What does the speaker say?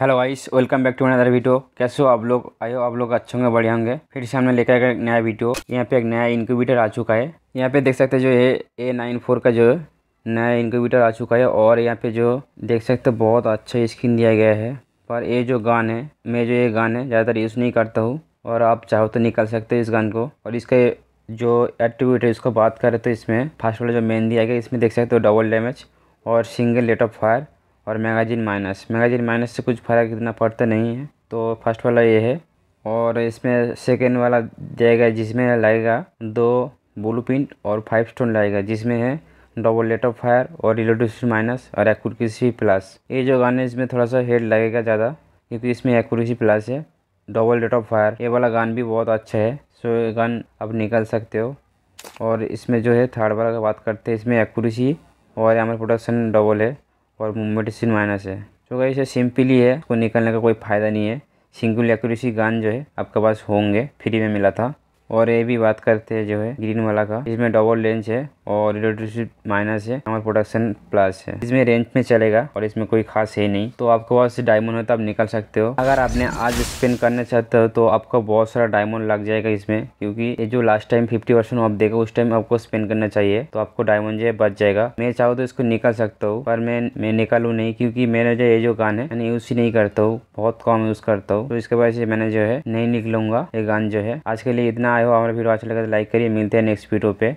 hello guys welcome back to another video कैसे हो आप लोग आयो आप लोग अच्छे होंगे बढ़िया होंगे फिर से हमने लेकर एक नया वीडियो यहाँ पे एक नया इनक्यूबेटर आ चुका है यहाँ पे देख सकते हैं जो ये ए नाइन फोर का जो नया इनक्यूबेटर आ चुका है और यहाँ पे जो देख सकते हो बहुत अच्छा स्क्रीन दिया गया है पर ये जो गान है मैं जो ये गान है ज़्यादातर यूज़ नहीं करता हूँ और आप चाहो तो निकल सकते इस गान को और इसका जो एक्टिविटी है इसको बात करें तो इसमें फास्ट वाला जो मेन दिया गया इसमें देख सकते हो डबल डैमेज और सिंगल लेट ऑफ फायर और मैगज़ीन माइनस मैगज़ीन माइनस से कुछ फ़र्क इतना पड़ता नहीं है तो फर्स्ट वाला ये है और इसमें सेकेंड वाला जाएगा जिसमें लगेगा दो ब्लू प्रिंट और फाइव स्टोन लगेगा जिसमें है डबल लेट ऑफ फायर और रिलेटिव माइनस और एक्यूरेसी प्लस ये जो गाने इसमें थोड़ा सा हेड लगेगा ज़्यादा क्योंकि इसमें एक्यूरेसी प्लस है डबल लेट ऑफ फायर ये वाला गान भी बहुत अच्छा है सो ये गान आप निकाल सकते हो और इसमें जो है थर्ड वाला बात करते हैं इसमें एक्यूरेसी और हमारा प्रोडक्शन डबल है और मेडिसिन माइनस है तो गाइस ये सिंपली है इसको निकालने का कोई फ़ायदा नहीं है सिंगल एक्यूरेसी गन जो है आपके पास होंगे फ्री में मिला था और ये भी बात करते हैं जो है ग्रीन वाला का इसमें डबल लेंस है और इलेक्ट्रिसिटी माइनस है और प्रोडक्शन प्लस है इसमें रेंज में चलेगा और इसमें कोई खास है नहीं तो आपके पास डायमंड है तो आप निकल सकते हो अगर आपने आज स्पेंड करना चाहते हो तो आपका बहुत सारा डायमंड लग जाएगा इसमें क्योंकि ये जो लास्ट टाइम फिफ्टी परसेंट आप देखो उस टाइम आपको स्पेंड करना चाहिए तो आपको डायमंड जो है बच जाएगा मैं चाहूँ तो इसको निकल सकता हूँ पर मैं मैं निकालू नहीं क्योंकि मैंने जो ये जो गान है मैंने यूज़ ही नहीं करता हूँ बहुत कम यूज़ करता हूँ तो इसके वजह से मैंने जो है नहीं निकलूंगा ये गान जो है आज के लिए इतना आया हो हमारा वीडियो अच्छा लगा तो लाइक करिए मिलते हैं नेक्स्ट वीडियो पे